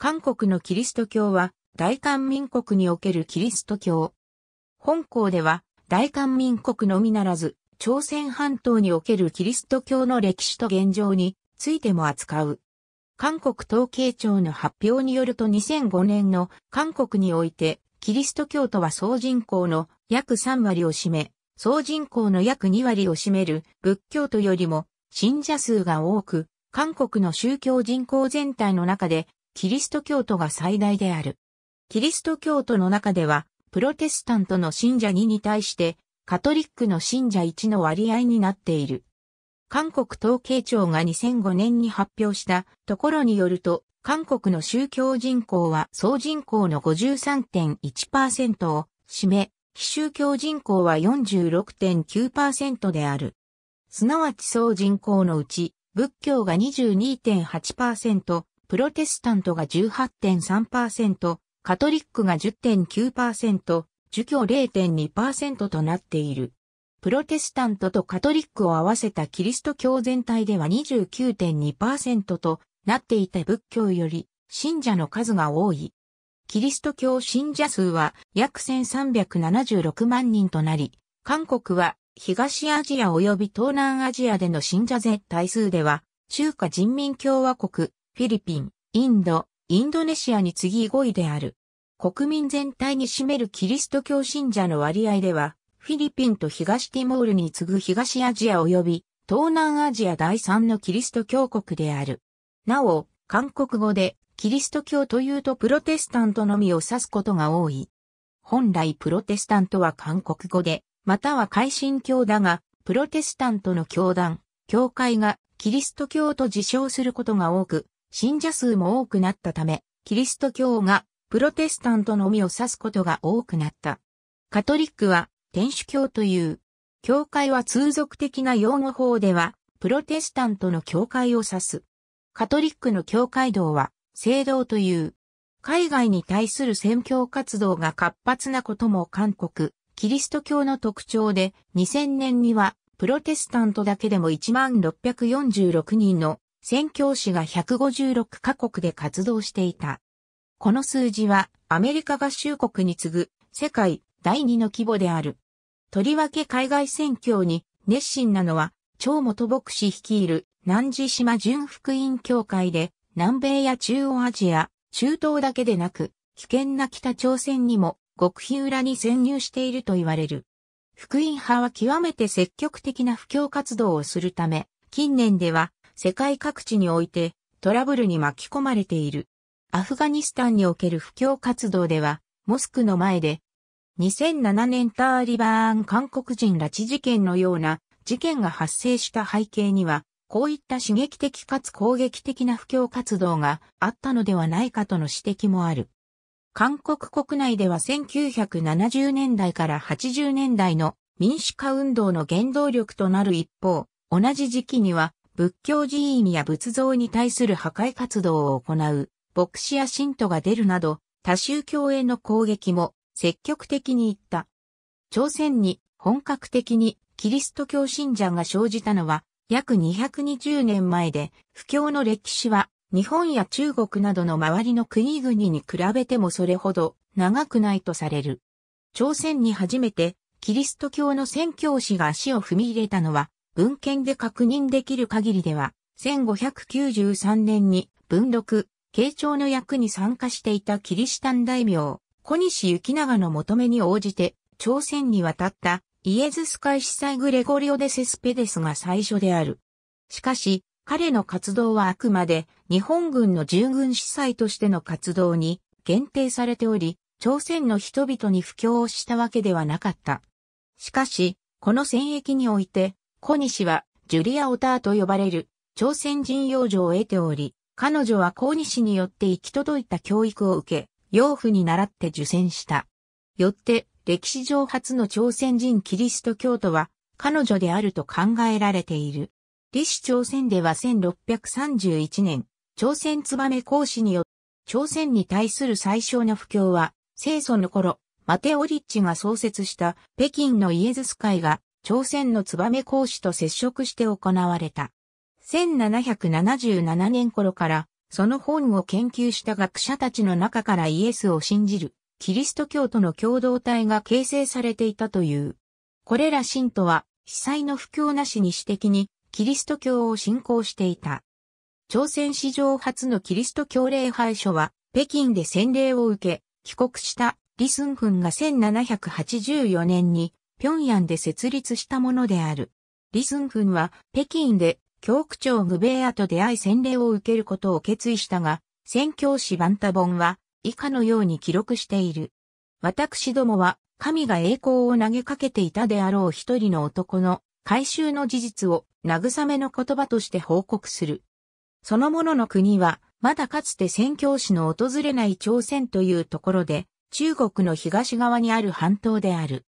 韓国のキリスト教は大韓民国におけるキリスト教。本校では大韓民国のみならず朝鮮半島におけるキリスト教の歴史と現状についても扱う。韓国統計庁の発表によると2005年の韓国においてキリスト教徒は総人口の約3割を占め、総人口の約2割を占める仏教徒よりも信者数が多く、韓国の宗教人口全体の中でキリスト教徒が最大である。キリスト教徒の中では、プロテスタントの信者2に対して、カトリックの信者1の割合になっている。韓国統計庁が2005年に発表したところによると、韓国の宗教人口は総人口の53.1%を占め、非宗教人口は46.9%である。すなわち総人口のうち、仏教が22.8%、プロテスタントが18.3%、カトリックが10.9%、儒教0.2%となっている。プロテスタントとカトリックを合わせたキリスト教全体では29.2%となっていた仏教より信者の数が多い。キリスト教信者数は約1376万人となり、韓国は東アジア及び東南アジアでの信者全体数では中華人民共和国フィリピン、インド、インドネシアに次5位である。国民全体に占めるキリスト教信者の割合では、フィリピンと東ティモールに次ぐ東アジア及び東南アジア第3のキリスト教国である。なお、韓国語でキリスト教というとプロテスタントのみを指すことが多い。本来プロテスタントは韓国語で、または改新教だが、プロテスタントの教団、教会がキリスト教と自称することが多く、信者数も多くなったため、キリスト教がプロテスタントのみを指すことが多くなった。カトリックは天主教という。教会は通俗的な用語法では、プロテスタントの教会を指す。カトリックの教会道は、聖道という。海外に対する宣教活動が活発なことも韓国、キリスト教の特徴で、2000年には、プロテスタントだけでも1646人の宣教師が156カ国で活動していた。この数字はアメリカ合衆国に次ぐ世界第2の規模である。とりわけ海外宣教に熱心なのは、超元牧師率いる南寺島純福音協会で、南米や中央アジア、中東だけでなく、危険な北朝鮮にも極秘裏に潜入していると言われる。福音派は極めて積極的な布教活動をするため、近年では世界各地においてトラブルに巻き込まれている。アフガニスタンにおける布教活動では、モスクの前で、2007年ターリバーン韓国人拉致事件のような事件が発生した背景には、こういった刺激的かつ攻撃的な布教活動があったのではないかとの指摘もある。韓国国内では1970年代から80年代の民主化運動の原動力となる一方、同じ時期には仏教寺院や仏像に対する破壊活動を行う、牧師や信徒が出るなど、多宗教への攻撃も積極的に行った。朝鮮に本格的にキリスト教信者が生じたのは約220年前で、不況の歴史は日本や中国などの周りの国々に比べてもそれほど長くないとされる。朝鮮に初めてキリスト教の宣教師が足を踏み入れたのは文献で確認できる限りでは、1593年に文禄、慶長の役に参加していたキリシタン大名、小西行長の求めに応じて、朝鮮に渡ったイエズス会司祭グレゴリオ・デ・セスペデスが最初である。しかし、彼の活動はあくまで日本軍の従軍司祭としての活動に限定されており、朝鮮の人々に布教をしたわけではなかった。しかし、この戦役において、小西は、ジュリア・オターと呼ばれる、朝鮮人養女を得ており、彼女は小西によって行き届いた教育を受け、養父に習って受選した。よって、歴史上初の朝鮮人キリスト教徒は、彼女であると考えられている。李氏朝鮮では1631年、朝鮮メ講師によって、朝鮮に対する最小の不況は、清祖の頃、マテオリッチが創設した北京のイエズス会が朝鮮の燕公使と接触して行われた。1777年頃から、その本を研究した学者たちの中からイエスを信じる、キリスト教徒の共同体が形成されていたという。これら信徒は、被災の不況なしに私的に、キリスト教を信仰していた。朝鮮史上初のキリスト教礼拝所は、北京で洗礼を受け、帰国した李スンが1784年に平壌で設立したものである。李ン勲は北京で教区長グベーアと出会い洗礼を受けることを決意したが、宣教師バンタボンは以下のように記録している。私どもは神が栄光を投げかけていたであろう一人の男の回収の事実を慰めの言葉として報告する。そのものの国は、まだかつて宣教師の訪れない朝鮮というところで、中国の東側にある半島である。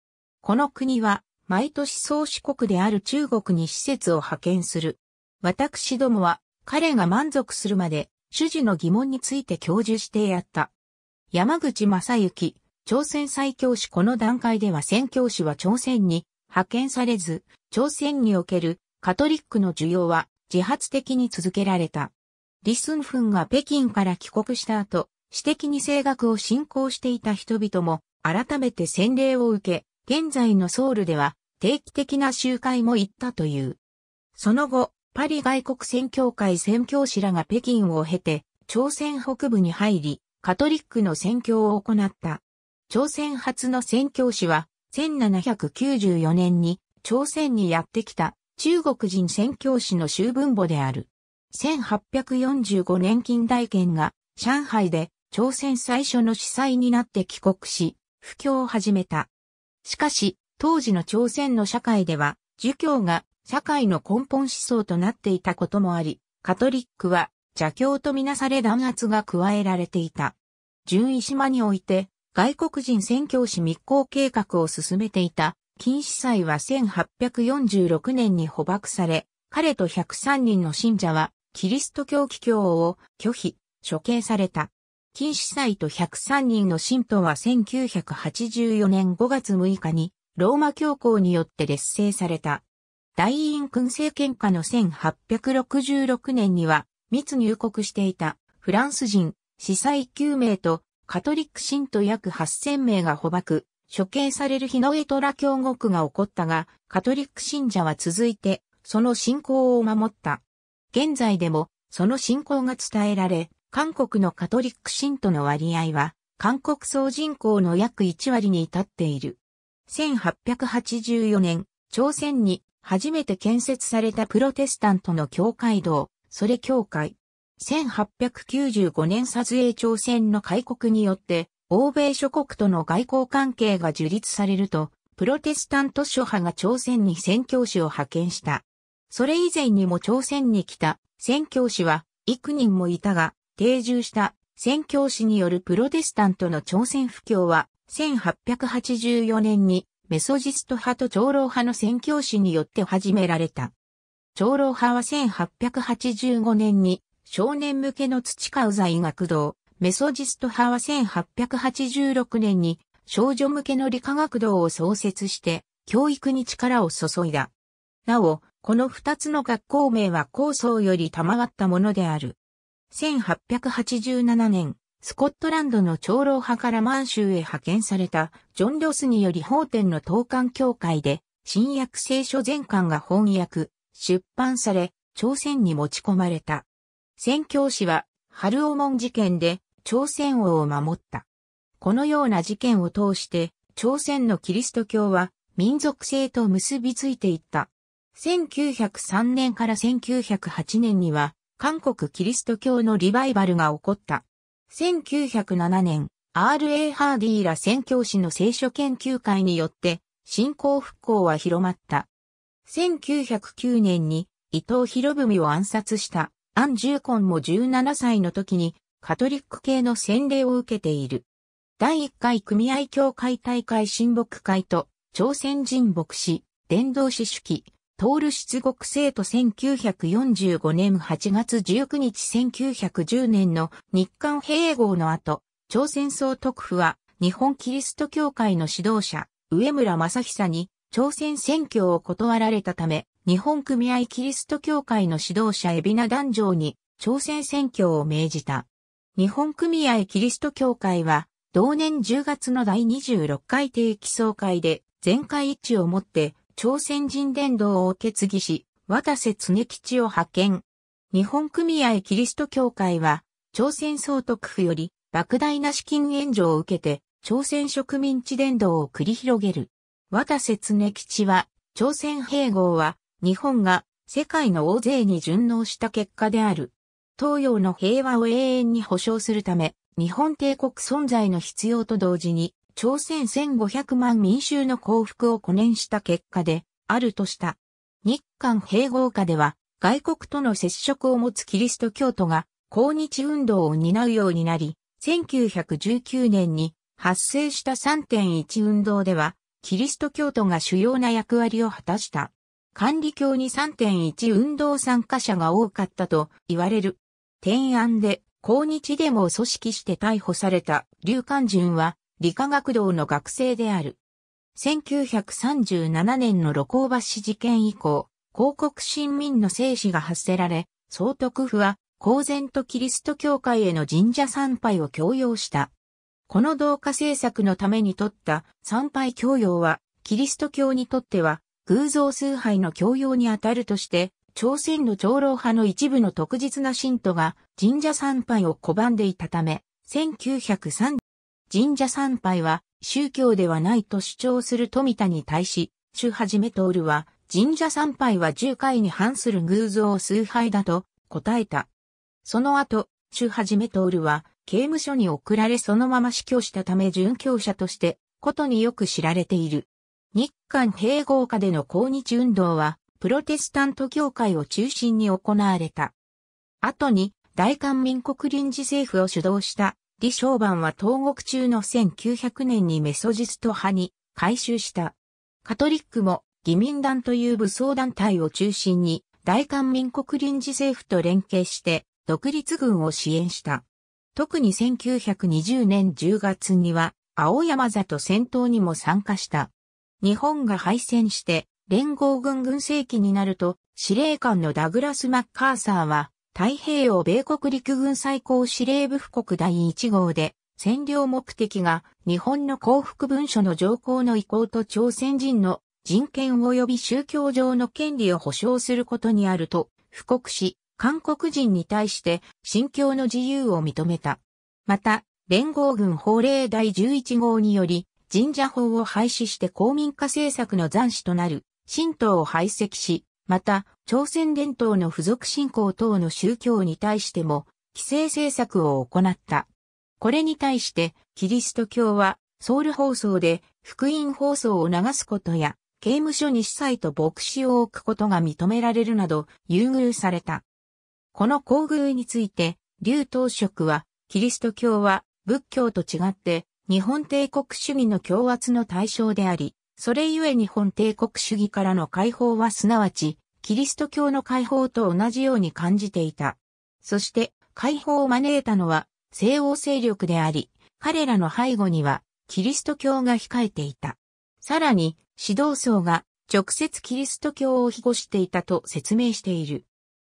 この国は、毎年宗主国である中国に施設を派遣する。私どもは、彼が満足するまで、主事の疑問について教授してやった。山口正幸、朝鮮最強師この段階では宣教師は朝鮮に派遣されず、朝鮮におけるカトリックの需要は自発的に続けられた。李寸奮が北京から帰国した後、私的に声楽を信仰していた人々も改めて洗礼を受け、現在のソウルでは定期的な集会も行ったという。その後、パリ外国宣教会宣教師らが北京を経て、朝鮮北部に入り、カトリックの宣教を行った。朝鮮初の宣教師は、1794年に朝鮮にやってきた中国人宣教師の修文母である。1845年近代圏が上海で朝鮮最初の司祭になって帰国し、布教を始めた。しかし、当時の朝鮮の社会では、儒教が社会の根本思想となっていたこともあり、カトリックは邪教とみなされ弾圧が加えられていた。純位島において、外国人宣教師密航計画を進めていた、金司祭は1846年に捕獲され、彼と103人の信者は、キリスト教規教を拒否、処刑された。金司祭と103人の信徒は1984年5月6日にローマ教皇によって列勢された。大院君政権下の1866年には密入国していたフランス人司祭9名とカトリック信徒約8000名が捕獲、処刑される日のエトラ教国が起こったが、カトリック信者は続いてその信仰を守った。現在でもその信仰が伝えられ、韓国のカトリック信徒の割合は、韓国総人口の約1割に至っている。1884年、朝鮮に初めて建設されたプロテスタントの教会堂、それ教会。1895年撮影朝鮮の開国によって、欧米諸国との外交関係が樹立されると、プロテスタント諸派が朝鮮に宣教師を派遣した。それ以前にも朝鮮に来た宣教師は幾人もいたが、定住した宣教師によるプロテスタントの朝鮮布教は、1884年にメソジスト派と長老派の宣教師によって始められた。長老派は1885年に少年向けの土川財学堂、メソジスト派は1886年に少女向けの理科学堂を創設して教育に力を注いだ。なお、この二つの学校名は構想より賜ったものである。1887年、スコットランドの長老派から満州へ派遣されたジョン・ロスにより法典の東韓協会で新約聖書全巻が翻訳、出版され、朝鮮に持ち込まれた。宣教師は、春尾門事件で朝鮮王を守った。このような事件を通して、朝鮮のキリスト教は民族性と結びついていった。1903年から1908年には、韓国キリスト教のリバイバルが起こった。1907年、R.A. ハーディーら宣教師の聖書研究会によって、信仰復興は広まった。1909年に伊藤博文を暗殺したアン・ジューコンも17歳の時にカトリック系の洗礼を受けている。第1回組合協会大会親睦会と朝鮮人牧師、伝道師主記、トール出国生徒1945年8月19日1910年の日韓併合の後、朝鮮総督府は日本キリスト教会の指導者、上村正久に朝鮮選挙を断られたため、日本組合キリスト教会の指導者海老名団長に朝鮮選挙を命じた。日本組合キリスト教会は、同年10月の第26回定期総会で全会一致をもって朝鮮人伝道を受け継ぎし、渡瀬常吉を派遣。日本組合キリスト教会は、朝鮮総督府より莫大な資金援助を受けて、朝鮮植民地伝道を繰り広げる。渡瀬常吉は、朝鮮併合は、日本が世界の大勢に順応した結果である。東洋の平和を永遠に保障するため、日本帝国存在の必要と同時に、朝鮮1500万民衆の幸福を懸念した結果で、あるとした。日韓併合下では、外国との接触を持つキリスト教徒が、抗日運動を担うようになり、1919年に発生した3.1運動では、キリスト教徒が主要な役割を果たした。管理教に3.1運動参加者が多かったと言われる。天安で抗日デモを組織して逮捕された劉漢順は理科学堂の学生である。1937年の露光橋事件以降、広告新民の生死が発せられ、総督府は公然とキリスト教会への神社参拝を強要した。この同化政策のために取った参拝強要は、キリスト教にとっては、偶像崇拝の強要にあたるとして、朝鮮の長老派の一部の特実な信徒が神社参拝を拒んでいたため、1937神社参拝は宗教ではないと主張する富田に対し、主はじめ徹は、神社参拝は十回に反する偶像崇拝だと答えた。その後、主はじめ徹は、刑務所に送られそのまま死去したため殉教者として、ことによく知られている。日韓併合下での抗日運動は、プロテスタント教会を中心に行われた。後に、大韓民国臨時政府を主導した李正晩は東国中の1900年にメソジスト派に改修した。カトリックも義民団という武装団体を中心に大韓民国臨時政府と連携して独立軍を支援した。特に1920年10月には青山座と戦闘にも参加した。日本が敗戦して連合軍軍政期になると司令官のダグラス・マッカーサーは太平洋米国陸軍最高司令部布国第1号で、占領目的が日本の幸福文書の条項の意向と朝鮮人の人権及び宗教上の権利を保障することにあると、布告し、韓国人に対して信教の自由を認めた。また、連合軍法令第11号により、神社法を廃止して公民化政策の残滓となる、神道を排斥し、また、朝鮮伝統の付属信仰等の宗教に対しても、規制政策を行った。これに対して、キリスト教は、ソウル放送で、福音放送を流すことや、刑務所に司祭と牧師を置くことが認められるなど、優遇された。この厚遇について、劉東職は、キリスト教は、仏教と違って、日本帝国主義の強圧の対象であり、それゆえ日本帝国主義からの解放はすなわち、キリスト教の解放と同じように感じていた。そして、解放を招いたのは、西欧勢力であり、彼らの背後には、キリスト教が控えていた。さらに、指導層が、直接キリスト教を庇護していたと説明している。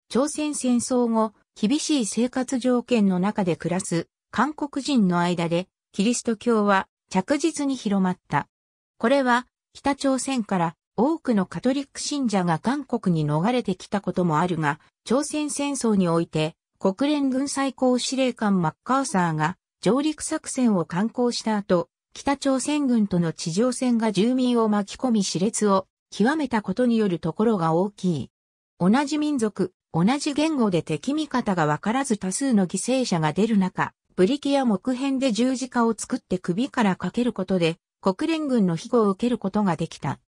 朝鮮戦争後、厳しい生活条件の中で暮らす韓国人の間で、キリスト教は着実に広まった。これは北朝鮮から多くのカトリック信者が韓国に逃れてきたこともあるが、朝鮮戦争において国連軍最高司令官マッカーサーが上陸作戦を敢行した後、北朝鮮軍との地上戦が住民を巻き込み熾烈を極めたことによるところが大きい。同じ民族、同じ言語で敵味方が分からず多数の犠牲者が出る中、ブリキや木片で十字架を作って首からかけることで、国連軍の庇護を受けることができた。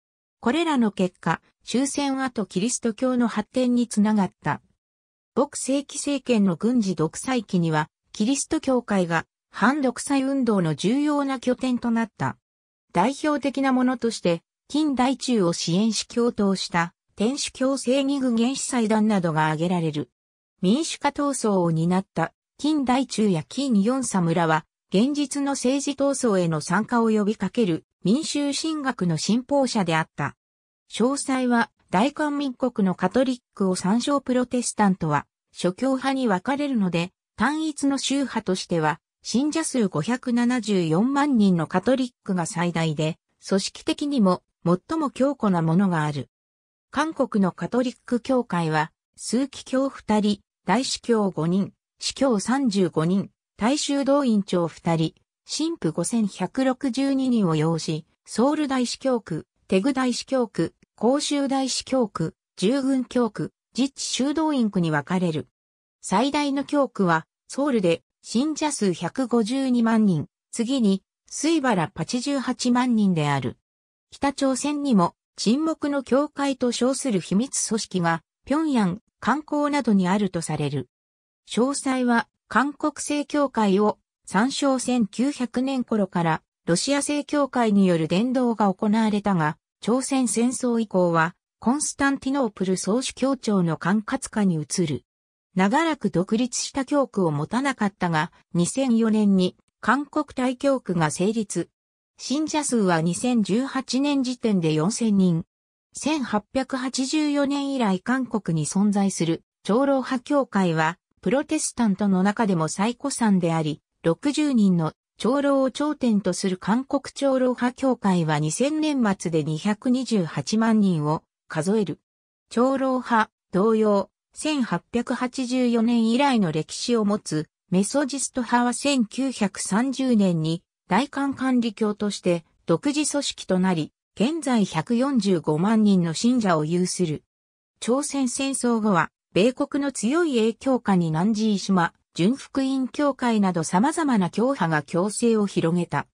これらの結果、終戦後キリスト教の発展につながった。牧世紀政権の軍事独裁期には、キリスト教会が反独裁運動の重要な拠点となった。代表的なものとして、近代中を支援し共闘した天主教正義軍原始祭壇などが挙げられる。民主化闘争を担った近代中や近四侍村は現実の政治闘争への参加を呼びかける民衆神学の信奉者であった。詳細は大韓民国のカトリックを参照プロテスタントは諸教派に分かれるので単一の宗派としては信者数574万人のカトリックが最大で組織的にも最も強固なものがある。韓国のカトリック教会は、数奇教2人、大司教5人、司教35人、大衆動員長二人、神父五千百六十二人を要し、ソウル大司教区、テグ大司教区、広州大司教区、従軍教区、実地修道院区に分かれる。最大の教区は、ソウルで、信者数百五十二万人、次に、水原八十八万人である。北朝鮮にも、沈黙の教会と称する秘密組織が、平壌、観光などにあるとされる。詳細は、韓国正教会を参照1900年頃からロシア正教会による伝道が行われたが、朝鮮戦争以降はコンスタンティノープル総主教庁の管轄下に移る。長らく独立した教区を持たなかったが、2004年に韓国大教区が成立。信者数は2018年時点で4000人。1884年以来韓国に存在する長老派教会はプロテスタントの中でも最古参であり、60人の長老を頂点とする韓国長老派協会は2000年末で228万人を数える。長老派、同様、1884年以来の歴史を持つ、メソジスト派は1930年に大韓管理教として独自組織となり、現在145万人の信者を有する。朝鮮戦争後は米国の強い影響下に南寺島、純福音教会など様々な教派が共生を広げた。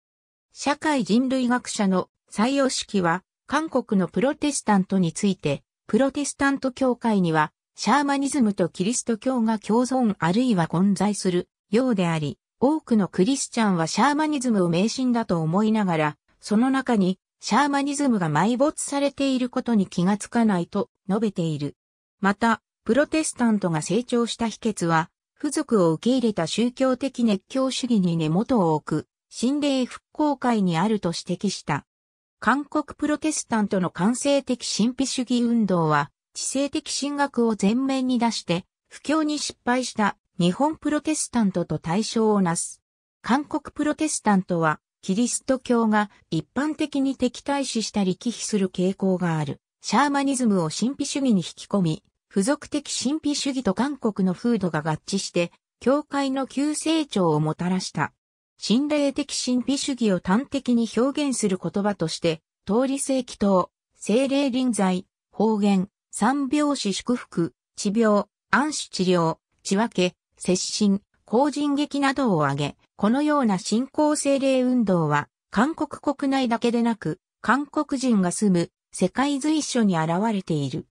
社会人類学者の採用式は、韓国のプロテスタントについて、プロテスタント教会には、シャーマニズムとキリスト教が共存あるいは混在するようであり、多くのクリスチャンはシャーマニズムを迷信だと思いながら、その中にシャーマニズムが埋没されていることに気がつかないと述べている。また、プロテスタントが成長した秘訣は、付属を受け入れた宗教的熱狂主義に根元を置く、心霊復興会にあると指摘した。韓国プロテスタントの感性的神秘主義運動は、知性的神学を前面に出して、不況に失敗した日本プロテスタントと対象をなす。韓国プロテスタントは、キリスト教が一般的に敵対視したり忌避する傾向がある。シャーマニズムを神秘主義に引き込み、付属的神秘主義と韓国の風土が合致して、教会の急成長をもたらした。心霊的神秘主義を端的に表現する言葉として、通り正規等、精霊臨在、方言、三拍子祝福、治病、暗視治療、血分け、接心、後人劇などを挙げ、このような信仰精霊運動は、韓国国内だけでなく、韓国人が住む世界随所に現れている。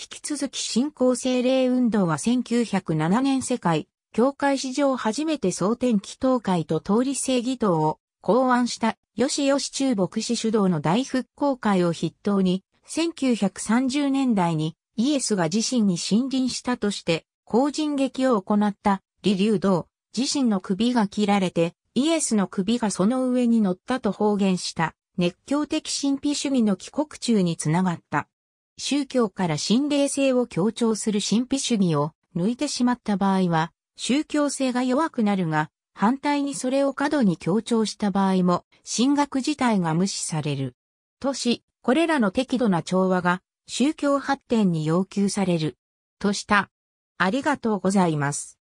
引き続き新興精霊運動は1907年世界、教会史上初めて総天気東会と通り正義党を考案した吉吉中牧師主導の大復興会を筆頭に、1930年代にイエスが自身に信臨したとして、後人劇を行った李流道、自身の首が切られて、イエスの首がその上に乗ったと方言した、熱狂的神秘主義の帰国中につながった。宗教から心霊性を強調する神秘主義を抜いてしまった場合は、宗教性が弱くなるが、反対にそれを過度に強調した場合も、神学自体が無視される。とし、これらの適度な調和が宗教発展に要求される。とした。ありがとうございます。